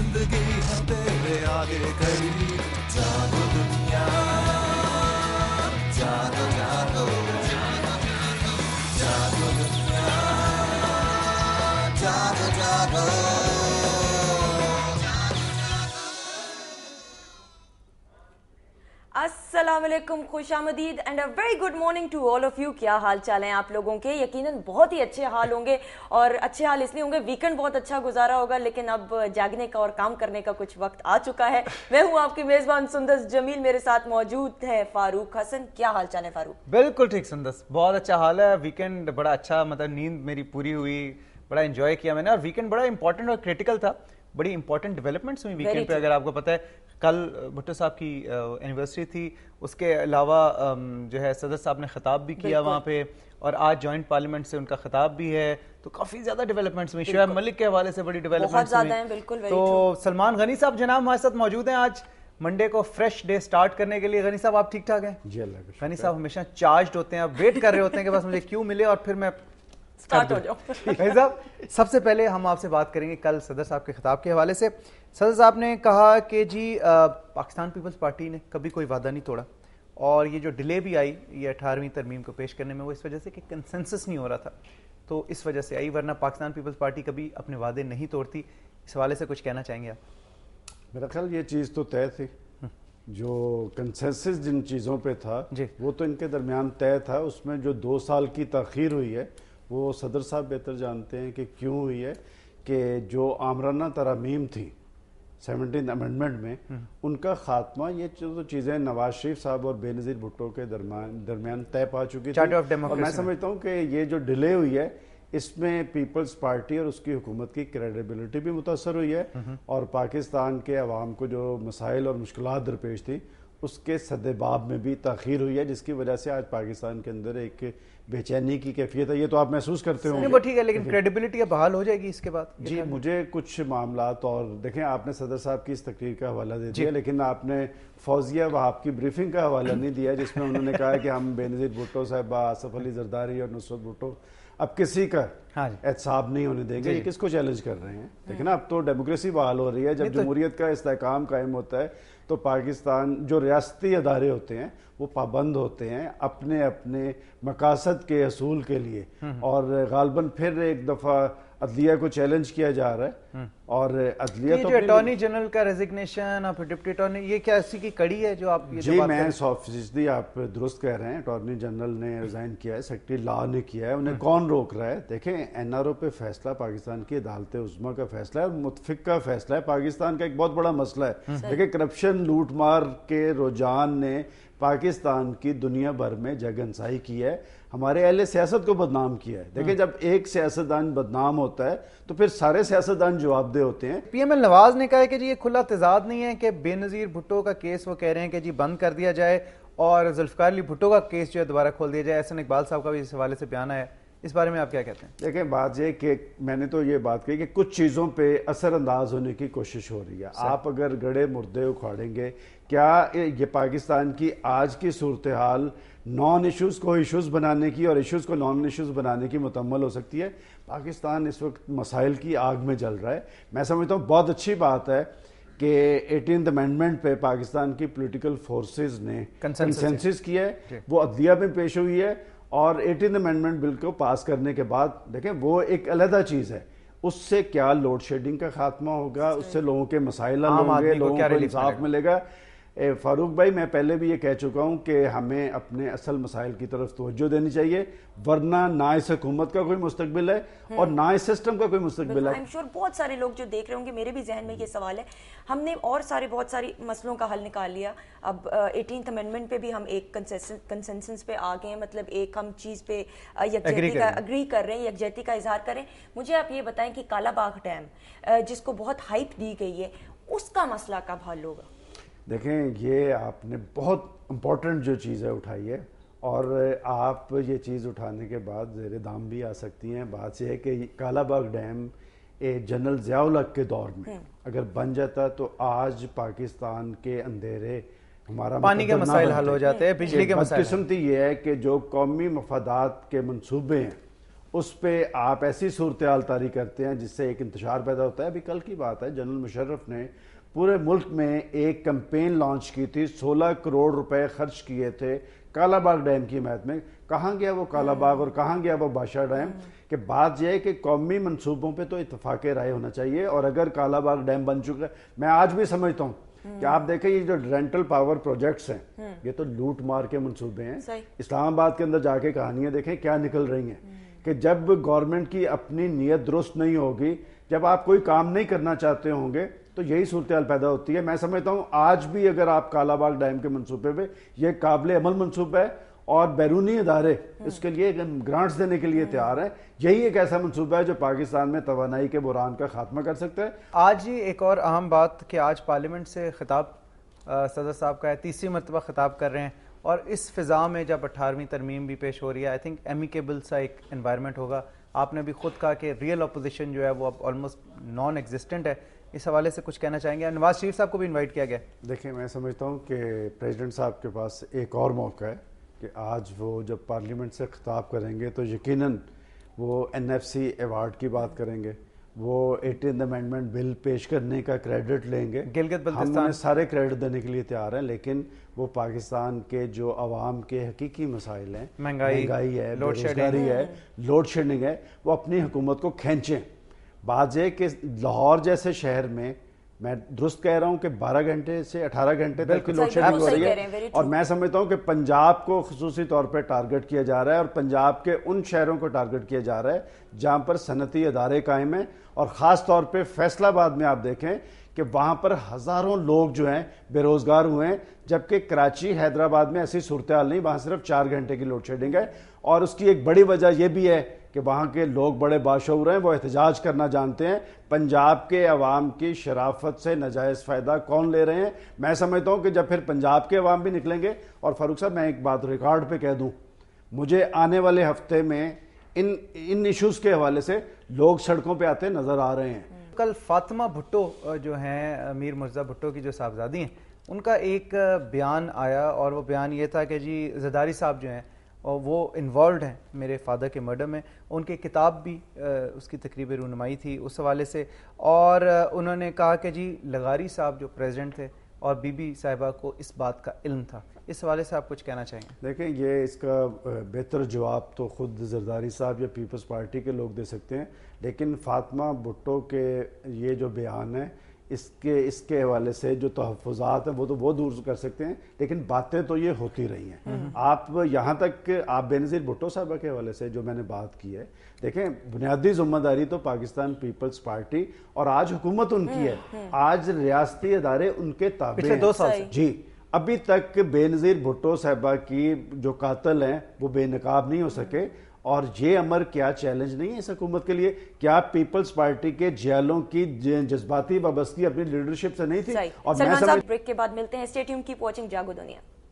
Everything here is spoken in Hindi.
जिंदगी है तेरे आगे खड़ी जानो असलम खुश आमदीद and a very good morning to all of you क्या हाल चाल हैं आप लोगों के यकीनन बहुत ही अच्छे हाल होंगे और अच्छे हाल इसलिए होंगे वीकेंड बहुत अच्छा गुजारा होगा लेकिन अब जागने का और काम करने का कुछ वक्त आ चुका है मैं हूं आपकी मेजबान सुंदस जमील मेरे साथ मौजूद है फारूक हसन क्या हाल चाल है फारूक बिल्कुल ठीक सुंदस बहुत अच्छा हाल है वीकेंड बड़ा अच्छा मतलब नींद मेरी पूरी हुई बड़ा इंजॉय किया मैंने और वीकेंड बड़ा इंपॉर्टेंट और क्रिटिकल था बड़ी इंपॉर्टेंट डेवलपमेंट्स हुई वीकेंड पे अगर आपको पता है कल भुट्टो साहब की एनिवर्सरी थी उसके अलावा जो है सदर साहब ने खिताब भी किया वहाँ पे और आज जॉइंट पार्लियामेंट से उनका खिताब भी है तो काफी ज्यादा डेवलपमेंट्स में शुएब मलिक के हवाले से बड़ी डेवलपमेंट हैं बिल्कुल तो सलमान गनी साहब जनाब हमारे साथ मौजूद हैं आज मंडे को फ्रेश डे स्टार्ट करने के लिए गनी साहब आप ठीक ठाक हैं जी अल्लाह गनी साहब हमेशा चार्ज होते हैं आप वेट कर रहे होते हैं कि बस मुझे क्यों मिले और फिर मैं स्टार्ट हो जाओ भाई साहब सबसे पहले हम आपसे बात करेंगे कल सदर साहब के खिताब के हवाले से सदर साहब ने कहा कि जी आ, पाकिस्तान पीपल्स पार्टी ने कभी कोई वादा नहीं तोड़ा और ये जो डिले भी आई ये अठारहवीं तरमीम को पेश करने में वो इस वजह से कि कंसेंसस नहीं हो रहा था तो इस वजह से आई वरना पाकिस्तान पीपल्स पार्टी कभी अपने वादे नहीं तोड़ती इस हवाले से कुछ कहना चाहेंगे आप मेरा ख्याल ये चीज़ तो तय थी जो कंसेंसस जिन चीज़ों पे था वो तो इनके दरमियान तय था उसमें जो दो साल की तखीर हुई है वो सदर साहब बेहतर जानते हैं कि क्यों हुई है कि जो आमराना तरामीम थी सेवनटीन अमेंडमेंट में हम्म। उनका खात्मा ये तो चीज़ें नवाज शरीफ साहब और बेनज़ीर भुट्टो के दरम्यान दरमियान तय पा चुकी थी और मैं समझता हूँ कि ये जो डिले हुई है इसमें पीपल्स पार्टी और उसकी हुकूमत की क्रेडिबिलिटी भी मुतासर हुई है हम्म। और पाकिस्तान के अवाम को जो मसाइल और मुश्किल दरपेश थी उसके सदबाब में भी तखीर हुई है जिसकी वजह से आज पाकिस्तान के अंदर एक बेचैनी की कैफियत है ये तो आप महसूस करते हो वो ठीक है लेकिन क्रेडिबिलिटी अब बहाल हो जाएगी इसके बाद जी तो मुझे कुछ मामला और देखें आपने सदर साहब की इस तकरीर का हवाला दे दिया लेकिन आपने फौजिया वहाब की ब्रीफिंग का हवाला नहीं दिया जिसमें उन्होंने कहा कि हम बेनजीर भुट्टो साहब आसफ अली जरदारी और नुसरत भुट्टो अब किसी का हाँ एहसाब नहीं होने देंगे ये किसको चैलेंज कर रहे हैं लेकिन हम्म। अब तो डेमोक्रेसी बहाल हो रही है जब तो- जमहूरियत का इस्तेकाम कायम होता है तो पाकिस्तान जो रियाती अदारे होते हैं वो पाबंद होते हैं अपने अपने मकासद के असूल के लिए हम्म। और गालबन फिर एक दफ़ा अदलिया को चैलेंज किया जा रहा है हम्म। और अदलियत जो अटॉर्नी जनरल का रेजिग्नेशन आप डिप्टी अटॉर्नी ये क्या ऐसी की कड़ी है जो आप ये जी मैं सौ फीसदी आप दुरुस्त कह रहे हैं अटॉर्नी जनरल ने रिजाइन किया है सेक्रेटरी लॉ ने किया है उन्हें हम्म। कौन रोक रहा है देखें एनआरओ पे फैसला पाकिस्तान की अदालत उजमा का फैसला है और मुतफिक का फैसला है पाकिस्तान का एक बहुत बड़ा मसला है हम्म। देखिए करप्शन लूटमार के रुझान ने पाकिस्तान की दुनिया भर में जगनसाई की है हमारे अहले सियासत को बदनाम किया है देखिए हम्म। जब एक सियासतदान बदनाम होता है तो फिर सारे सियासतदान जवाब दे मुद्दे होते हैं पीएमएल नवाज ने कहा है कि जी ये खुला तजाद नहीं है कि बेनज़ीर भुट्टो का केस वो कह रहे हैं कि जी बंद कर दिया जाए और जुल्फकार अली भुट्टो का केस जो है दोबारा खोल दिया जाए एस एन इकबाल साहब का भी इस हवाले से बयान आया इस बारे में आप क्या कहते हैं देखिए बात ये कि मैंने तो ये बात कही कि कुछ चीज़ों पे असरअंदाज होने की कोशिश हो रही है आप अगर गड़े मुर्दे उखाड़ेंगे क्या ये पाकिस्तान की आज की सूरत हाल नॉन इश्यूज़ को इश्यूज़ बनाने की और इश्यूज़ को नॉन इश्यूज़ बनाने की मुतमल हो सकती है पाकिस्तान इस वक्त मसाइल की आग में जल रहा है मैं समझता हूँ बहुत अच्छी बात है कि एटीन अमेंडमेंट पे पाकिस्तान की पॉलिटिकल फोर्सेस ने कंसेंसस किया है वो अदलिया में पेश हुई है और एटीन अमेंडमेंट बिल को पास करने के बाद देखें वो एक अलहदा चीज़ है उससे क्या लोड शेडिंग का खात्मा होगा उससे लोगों के मसाइल होंगे लोगों को इंसाफ मिलेगा फारूक भाई मैं पहले भी ये कह चुका हूँ कि हमें अपने असल मसाइल की तरफ तोज्जो देनी चाहिए वरना ना इस हुकूमत का कोई मुस्तबिल है हम्म। और ना इस सिस्टम का कोई मुस्तबिल है sure, बहुत सारे लोग जो देख रहे होंगे मेरे भी जहन में ये सवाल है हमने और सारे बहुत सारे मसलों का हल निकाल लिया अब एटीन अमेंडमेंट पे भी हम एक कंसेंसस पे आ गए हैं मतलब एक हम चीज़ पे यकजहती का अग्री कर रहे हैं यकजहती का इजहार करें मुझे आप ये बताएं कि कालाबाग डैम जिसको बहुत हाइप दी गई है उसका मसला कब हल होगा देखें ये आपने बहुत इम्पोर्टेंट जो चीज़ है उठाई है और आप ये चीज़ उठाने के बाद जेर दाम भी आ सकती हैं बात यह है कि कालाबाग डैम ए जनरल ज़ियालक के दौर में हम्म। अगर बन जाता तो आज पाकिस्तान के अंधेरे हमारा पानी के मसाइल हल हो जाते हैं बिजली के बदकिस्मती ये है कि जो कौमी मफादात के मनसूबे हैं उस पर आप ऐसी सूरत तारी करते हैं जिससे एक इंतजार पैदा होता है अभी कल की बात है जनरल मुशर्रफ ने पूरे मुल्क में एक कंपेन लॉन्च की थी 16 करोड़ रुपए खर्च किए थे कालाबाग डैम की मैथ में कहाँ गया वो कालाबाग और कहाँ गया वो बादशाह डैम कि बात यह है कि कौमी मनसूबों पे तो इतफाक़ राय होना चाहिए और अगर कालाबाग डैम बन चुका है मैं आज भी समझता हूँ कि आप देखें ये जो रेंटल पावर प्रोजेक्ट्स हैं ये तो लूट मार के मनसूबे हैं इस्लामाबाद के अंदर जाके कहानियां देखें क्या निकल रही हैं कि जब गवर्नमेंट की अपनी नीयत दुरुस्त नहीं होगी जब आप कोई काम नहीं करना चाहते होंगे तो यही सूरत पैदा होती है मैं समझता हूँ आज भी अगर आप कालाबाग डैम के मनसूबे पर यह काबिल अमल मनसूबा है और बैरूनी इदारे इसके लिए ग्रांट्स देने के लिए तैयार हैं यही एक ऐसा मनसूबा है जो पाकिस्तान में तोानाई के बुरान का खात्मा कर सकता है आज ही एक और अहम बात कि आज पार्लियामेंट से खिताब सदर साहब का है तीसरी मरतबा खिताब कर रहे हैं और इस फ़िज़ा में जब अठारहवीं तरमीम भी पेश हो रही है आई थिंक एमिकेबल सा एक इन्वायरमेंट होगा आपने भी खुद कहा कि रियल अपोजिशन जो है वो अब ऑलमोस्ट नॉन एग्जिस्टेंट है इस हवाले से कुछ कहना चाहेंगे नवाज शरीफ साहब को भी इन्वाइट किया गया देखिए मैं समझता हूँ कि प्रेजिडेंट साहब के पास एक और मौका है कि आज वो जब पार्लियामेंट से खिताब करेंगे तो यकीन वो एन एफ सी एवार्ड की बात करेंगे वो एटीन अमेंडमेंट बिल पेश करने का क्रेडिट लेंगे गिलगित बल्तिस्तान सारे क्रेडिट देने के लिए तैयार हैं लेकिन वो पाकिस्तान के जो आवाम के हकीकी मसाइल हैं महंगाई महंगाई है शेडिंग है लोड शेडिंग है वो अपनी हुकूमत को खींचें बाजे के लाहौर जैसे शहर में मैं दुरुस्त कह रहा हूँ कि 12 घंटे से 18 घंटे तक की लोड शेडिंग हो रही है और मैं समझता हूँ कि पंजाब को खसूसी तौर पर टारगेट किया जा रहा है और पंजाब के उन शहरों को टारगेट किया जा रहा है जहाँ पर सनती अदारे कायम हैं और ख़ास तौर पर फैसलाबाद में आप देखें कि वहाँ पर हज़ारों लोग जो हैं बेरोज़गार हुए हैं जबकि कराची हैदराबाद में ऐसी सूरत नहीं वहाँ सिर्फ चार घंटे की लोड शेडिंग है और उसकी एक बड़ी वजह यह भी है कि वहाँ के लोग बड़े बाशूर हैं वो एहतजाज करना जानते हैं पंजाब के अवाम की शराफत से नजायज़ फ़ायदा कौन ले रहे हैं मैं समझता हूँ कि जब फिर पंजाब के अवाम भी निकलेंगे और फारूक साहब मैं एक बात रिकॉर्ड पर कह दूँ मुझे आने वाले हफ्ते में इन इन इशूज़ के हवाले से लोग सड़कों पर आते नज़र आ रहे हैं कल फातिमा भुट्टो जो हैं मीर मुर्जा भुट्टो की जो साहबजादी हैं उनका एक बयान आया और वो बयान ये था कि जी जदारी साहब जो हैं और वो इन्वॉल्व हैं मेरे फादर के मर्डर में उनकी किताब भी उसकी तकरीब रनुमाई थी उस हवाले से और उन्होंने कहा कि जी लगारी साहब जो प्रेसिडेंट थे और बीबी साहिबा को इस बात का इल्म था इस हवाले से आप कुछ कहना चाहेंगे देखें ये इसका बेहतर जवाब तो ख़ुद जरदारी साहब या पीपल्स पार्टी के लोग दे सकते हैं लेकिन फातमा भुट्टो के ये जो बयान है इसके इसके हवाले से जो तहफ़ात हैं वो तो वो दूर कर सकते हैं लेकिन बातें तो ये होती रही हैं हम्म। आप यहाँ तक आप बेनज़ीर भुट्टो साहबा के हवाले से जो मैंने बात की है देखें बुनियादी जिम्मेदारी तो पाकिस्तान पीपल्स पार्टी और आज हुकूमत उनकी है हम्म, हम्म। आज रियाती इदारे उनके ताबे दो साल जी अभी तक बेनज़ीर भुट्टो साहबा की जो कातल हैं वो बेनकाब नहीं हो सके और ये अमर क्या चैलेंज नहीं है इस हुकूमत के लिए क्या पीपल्स पार्टी के जेलों की जज्बाती वाबस्ती अपनी लीडरशिप से नहीं थी और मैं समझ... ब्रेक के बाद मिलते हैं स्टेडियम की वॉचिंग जागो दुनिया